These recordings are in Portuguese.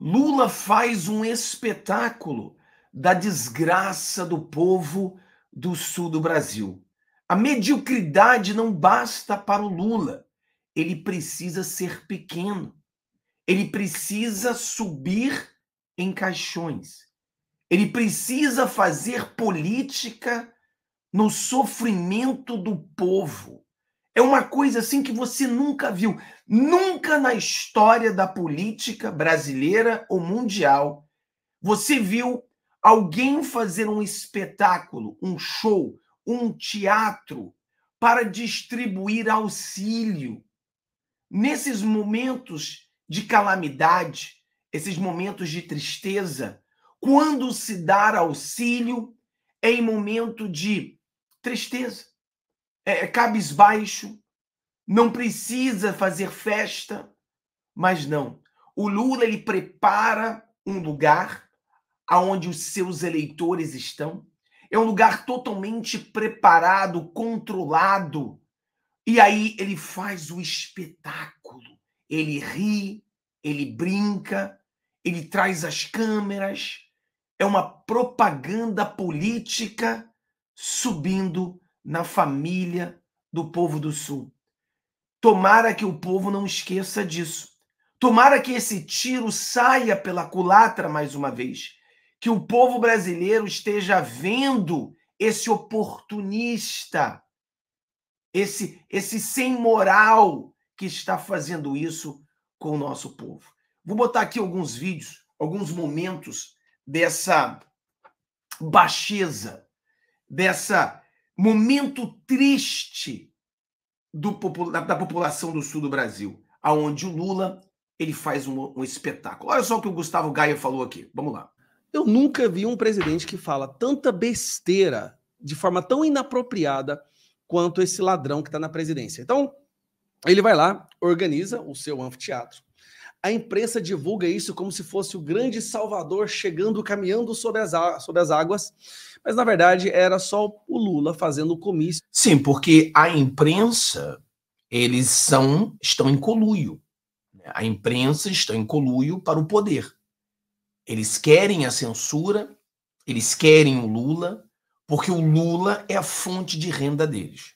Lula faz um espetáculo da desgraça do povo do sul do Brasil. A mediocridade não basta para o Lula. Ele precisa ser pequeno. Ele precisa subir em caixões. Ele precisa fazer política no sofrimento do povo. É uma coisa assim que você nunca viu. Nunca na história da política brasileira ou mundial você viu alguém fazer um espetáculo, um show, um teatro para distribuir auxílio. Nesses momentos de calamidade, esses momentos de tristeza, quando se dar auxílio é em momento de tristeza, é, é, cabisbaixo, não precisa fazer festa, mas não. O Lula ele prepara um lugar aonde os seus eleitores estão. É um lugar totalmente preparado, controlado. E aí ele faz o espetáculo. Ele ri, ele brinca, ele traz as câmeras. É uma propaganda política subindo na família do povo do Sul. Tomara que o povo não esqueça disso. Tomara que esse tiro saia pela culatra mais uma vez. Que o povo brasileiro esteja vendo esse oportunista, esse, esse sem moral que está fazendo isso com o nosso povo. Vou botar aqui alguns vídeos, alguns momentos dessa baixeza, dessa momento triste do, da, da, população do sul do Brasil, aonde o Lula ele faz um, um espetáculo. Olha só o que o Gustavo Gaia falou aqui. Vamos lá. Eu nunca vi um presidente que fala tanta besteira de forma tão inapropriada quanto esse ladrão que está na presidência. Então, ele vai lá, organiza o seu anfiteatro, a imprensa divulga isso como se fosse o grande salvador chegando, caminhando sobre as, sobre as águas, mas na verdade era só o Lula fazendo o comício. Sim, porque a imprensa, eles são, estão em coluio. Né? A imprensa está em coluio para o poder. Eles querem a censura, eles querem o Lula, porque o Lula é a fonte de renda deles.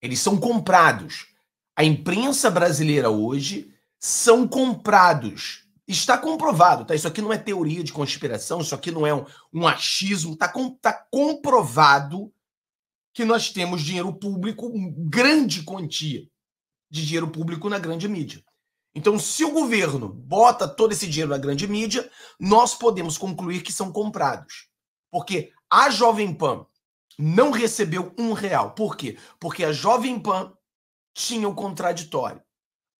Eles são comprados. A imprensa brasileira hoje são comprados. Está comprovado, tá? Isso aqui não é teoria de conspiração, isso aqui não é um, um achismo, tá, com, tá comprovado que nós temos dinheiro público, grande quantia de dinheiro público na grande mídia. Então, se o governo bota todo esse dinheiro na grande mídia, nós podemos concluir que são comprados. Porque a Jovem Pan não recebeu um real. Por quê? Porque a Jovem Pan tinha o contraditório.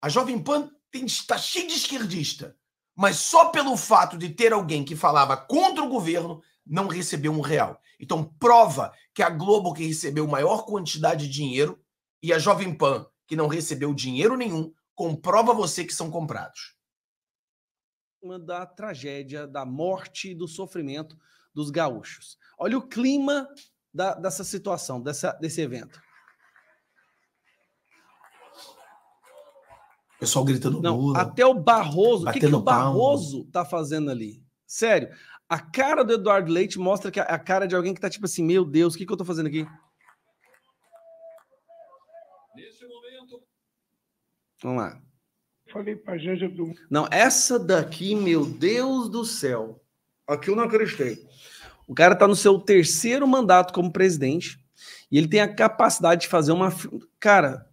A Jovem Pan está cheio de esquerdista. Mas só pelo fato de ter alguém que falava contra o governo, não recebeu um real. Então, prova que a Globo, que recebeu maior quantidade de dinheiro, e a Jovem Pan, que não recebeu dinheiro nenhum, comprova você que são comprados. Da tragédia, da morte e do sofrimento dos gaúchos. Olha o clima da, dessa situação, dessa, desse evento. pessoal gritando Não, Lula. Até o Barroso. O que, que o Barroso palmo. tá fazendo ali? Sério. A cara do Eduardo Leite mostra que a cara de alguém que tá tipo assim, meu Deus, o que, que eu tô fazendo aqui? Nesse momento. Vamos lá. Falei pra Janja do. Não, essa daqui, meu Deus do céu. Aqui eu não acreditei. O cara tá no seu terceiro mandato como presidente e ele tem a capacidade de fazer uma. Cara,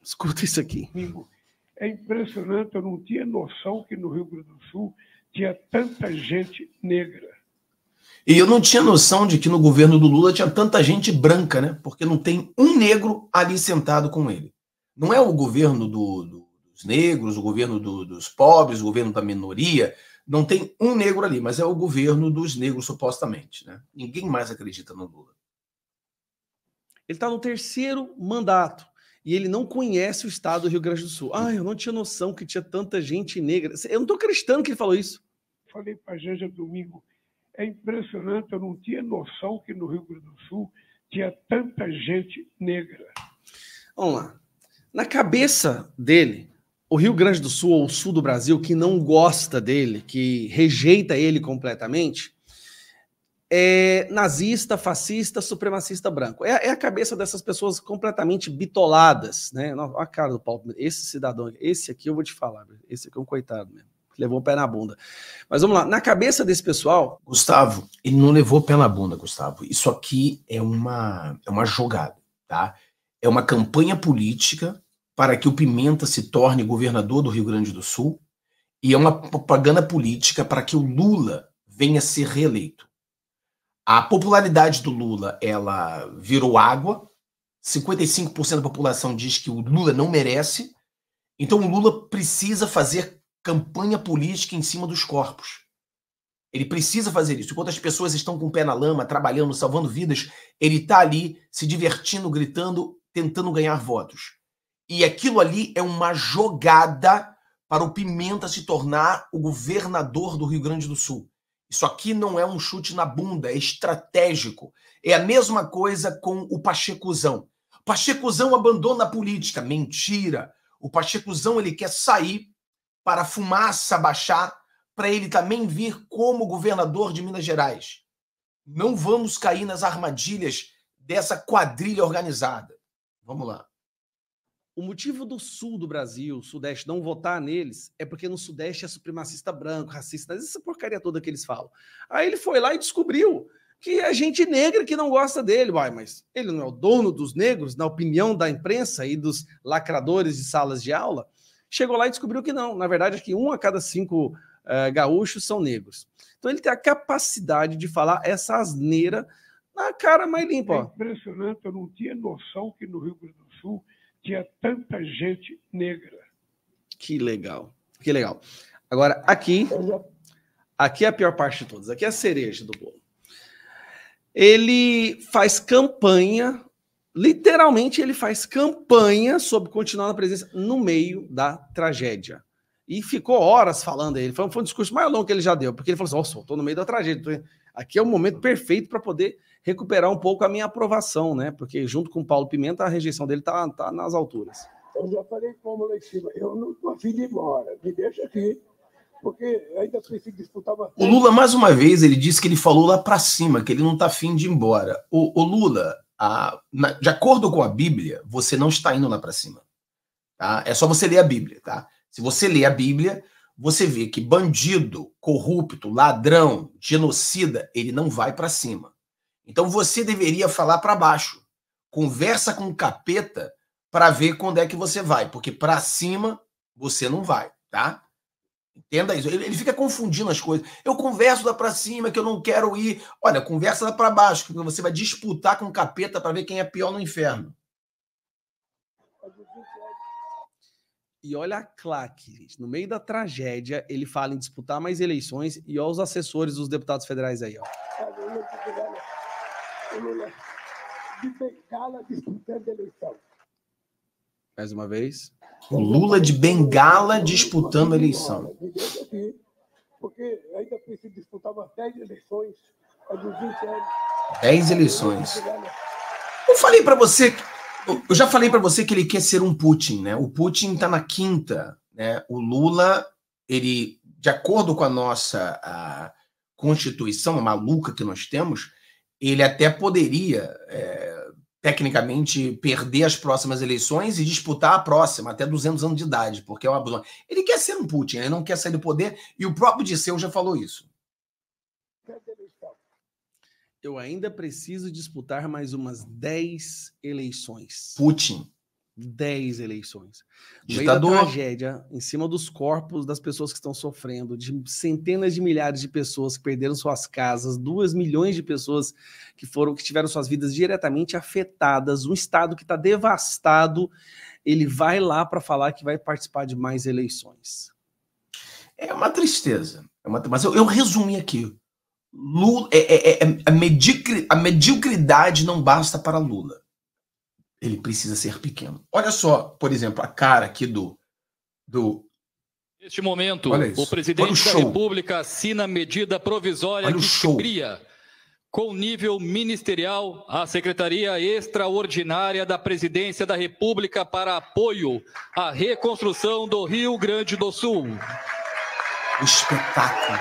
escuta isso aqui. Domingo. É impressionante, eu não tinha noção que no Rio Grande do Sul tinha tanta gente negra. E eu não tinha noção de que no governo do Lula tinha tanta gente branca, né? Porque não tem um negro ali sentado com ele. Não é o governo do, do, dos negros, o governo do, dos pobres, o governo da minoria. Não tem um negro ali, mas é o governo dos negros, supostamente. Né? Ninguém mais acredita no Lula. Ele está no terceiro mandato e ele não conhece o estado do Rio Grande do Sul. Ah, eu não tinha noção que tinha tanta gente negra. Eu não estou acreditando que ele falou isso. Falei para a Janja domingo, é impressionante, eu não tinha noção que no Rio Grande do Sul tinha tanta gente negra. Vamos lá. Na cabeça dele, o Rio Grande do Sul, ou o sul do Brasil, que não gosta dele, que rejeita ele completamente, é, nazista, fascista, supremacista branco. É, é, a cabeça dessas pessoas completamente bitoladas, né? Olha a cara do Paulo. Esse cidadão, esse aqui eu vou te falar, esse aqui é um coitado mesmo. Que levou o pé na bunda. Mas vamos lá, na cabeça desse pessoal. Gustavo, ele não levou o pé na bunda, Gustavo. Isso aqui é uma, é uma jogada, tá? É uma campanha política para que o Pimenta se torne governador do Rio Grande do Sul e é uma propaganda política para que o Lula venha ser reeleito. A popularidade do Lula, ela virou água. 55% da população diz que o Lula não merece. Então o Lula precisa fazer campanha política em cima dos corpos. Ele precisa fazer isso. Enquanto as pessoas estão com o pé na lama, trabalhando, salvando vidas, ele está ali se divertindo, gritando, tentando ganhar votos. E aquilo ali é uma jogada para o Pimenta se tornar o governador do Rio Grande do Sul. Isso aqui não é um chute na bunda, é estratégico. É a mesma coisa com o Pachecuzão. O Pachecuzão abandona a política. Mentira. O Pachecuzão ele quer sair para a fumaça baixar, para ele também vir como governador de Minas Gerais. Não vamos cair nas armadilhas dessa quadrilha organizada. Vamos lá. O motivo do sul do Brasil, sudeste, não votar neles é porque no sudeste é supremacista branco, racista, essa porcaria toda que eles falam. Aí ele foi lá e descobriu que é gente negra que não gosta dele. Uai, mas ele não é o dono dos negros, na opinião da imprensa e dos lacradores de salas de aula? Chegou lá e descobriu que não. Na verdade, é que um a cada cinco uh, gaúchos são negros. Então ele tem a capacidade de falar essa asneira na cara mais limpa. É impressionante, eu não tinha noção que no Rio Grande do Sul tinha tanta gente negra. Que legal, que legal. Agora, aqui, aqui é a pior parte de todas, aqui é a cereja do bolo. Ele faz campanha, literalmente ele faz campanha sobre continuar na presença no meio da tragédia. E ficou horas falando ele. Foi, foi um discurso mais longo que ele já deu, porque ele falou assim: Nossa, oh, estou no meio da tragédia. Aqui é o momento perfeito para poder recuperar um pouco a minha aprovação, né? Porque junto com o Paulo Pimenta, a rejeição dele tá, tá nas alturas. Eu então, já falei como lá em cima, eu não tô afim de ir embora, me deixa aqui, porque ainda preciso disputar O Lula, mais uma vez, ele disse que ele falou lá para cima, que ele não tá afim de ir embora. O, o Lula, a, na, de acordo com a Bíblia, você não está indo lá para cima. Tá? É só você ler a Bíblia, tá? Se você ler a Bíblia, você vê que bandido, corrupto, ladrão, genocida, ele não vai para cima. Então você deveria falar para baixo. Conversa com o capeta para ver quando é que você vai, porque para cima você não vai, tá? Entenda isso. Ele, fica confundindo as coisas. Eu converso lá para cima que eu não quero ir. Olha, conversa lá para baixo, porque você vai disputar com o capeta para ver quem é pior no inferno. E olha a claque, gente. No meio da tragédia, ele fala em disputar mais eleições e olha os assessores dos deputados federais aí, ó. Lula de bengala disputando a eleição. Mais uma vez. Lula de bengala disputando a eleição. Porque ainda precisa disputar umas 10 eleições, mais 20 anos. 10 eleições. Eu falei para você, eu já falei para você que ele quer ser um Putin, né? O Putin está na quinta, né? O Lula, ele, de acordo com a nossa a Constituição maluca que nós temos, ele até poderia, é, tecnicamente, perder as próximas eleições e disputar a próxima, até 200 anos de idade, porque é uma abuso. Ele quer ser um Putin, ele não quer sair do poder, e o próprio Disseu já falou isso. Eu ainda preciso disputar mais umas 10 eleições. Putin. 10 eleições. No Ditador. meio da tragédia, em cima dos corpos das pessoas que estão sofrendo, de centenas de milhares de pessoas que perderam suas casas, 2 milhões de pessoas que foram que tiveram suas vidas diretamente afetadas, um estado que está devastado, ele vai lá para falar que vai participar de mais eleições. É uma tristeza. É uma, mas eu, eu resumi aqui. Lula, é, é, é, a, é medicri, a mediocridade não basta para Lula ele precisa ser pequeno. Olha só, por exemplo, a cara aqui do. do... Neste momento, o presidente o da República assina medida provisória Olha que cria, com nível ministerial, a Secretaria Extraordinária da Presidência da República para apoio à reconstrução do Rio Grande do Sul. O espetáculo.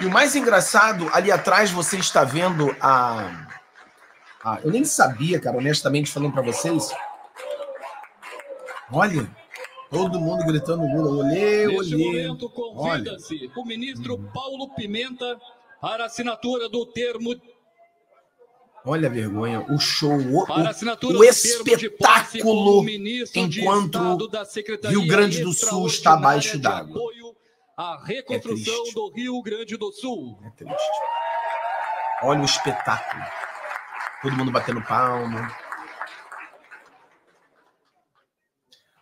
E o mais engraçado, ali atrás você está vendo a ah, eu nem sabia, cara, honestamente falando para vocês. Olha, todo mundo gritando Lula. Olê, olê. Neste momento, convida-se o ministro hum. Paulo Pimenta para assinatura do termo. Olha a vergonha, o show, o, o espetáculo enquanto Rio Grande do Sul está abaixo d'água. A é reconstrução é do Rio Grande do Sul. É triste. Olha o espetáculo. Todo mundo batendo palma.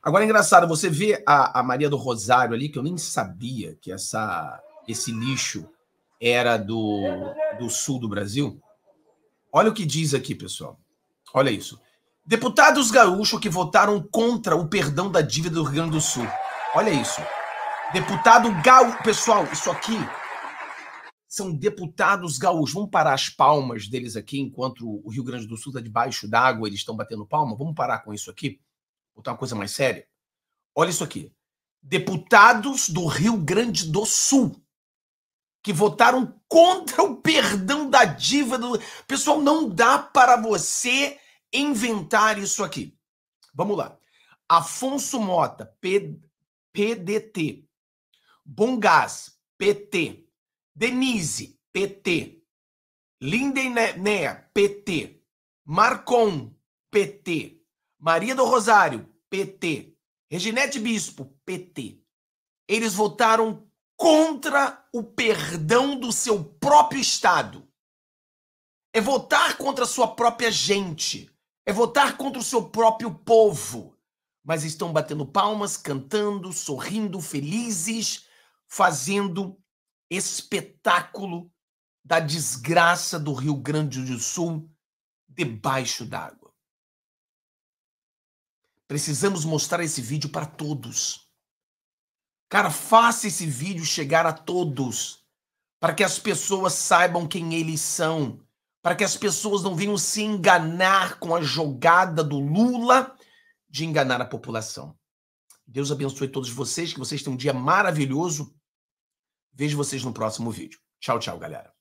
Agora é engraçado, você vê a, a, Maria do Rosário ali, que eu nem sabia que essa, esse lixo era do, do sul do Brasil. Olha o que diz aqui, pessoal. Olha isso. Deputados gaúchos que votaram contra o perdão da dívida do Rio Grande do Sul. Olha isso. Deputado gaúcho. Pessoal, isso aqui são deputados gaúchos. Vamos parar as palmas deles aqui, enquanto o Rio Grande do Sul está debaixo d'água, eles estão batendo palma. Vamos parar com isso aqui? Botar uma coisa mais séria. Olha isso aqui. Deputados do Rio Grande do Sul que votaram contra o perdão da dívida. do Pessoal, não dá para você inventar isso aqui. Vamos lá. Afonso Mota, P... PDT. Bongás, PT. Denise, PT. Lindenea, PT. Marcon, PT. Maria do Rosário, PT. Reginete Bispo, PT. Eles votaram contra o perdão do seu próprio Estado. É votar contra a sua própria gente. É votar contra o seu próprio povo. Mas estão batendo palmas, cantando, sorrindo, felizes, fazendo espetáculo da desgraça do Rio Grande do Sul debaixo d'água. Precisamos mostrar esse vídeo para todos. Cara, faça esse vídeo chegar a todos, para que as pessoas saibam quem eles são, para que as pessoas não venham se enganar com a jogada do Lula de enganar a população. Deus abençoe todos vocês, que vocês tenham um dia maravilhoso. Vejo vocês no próximo vídeo. Tchau, tchau, galera.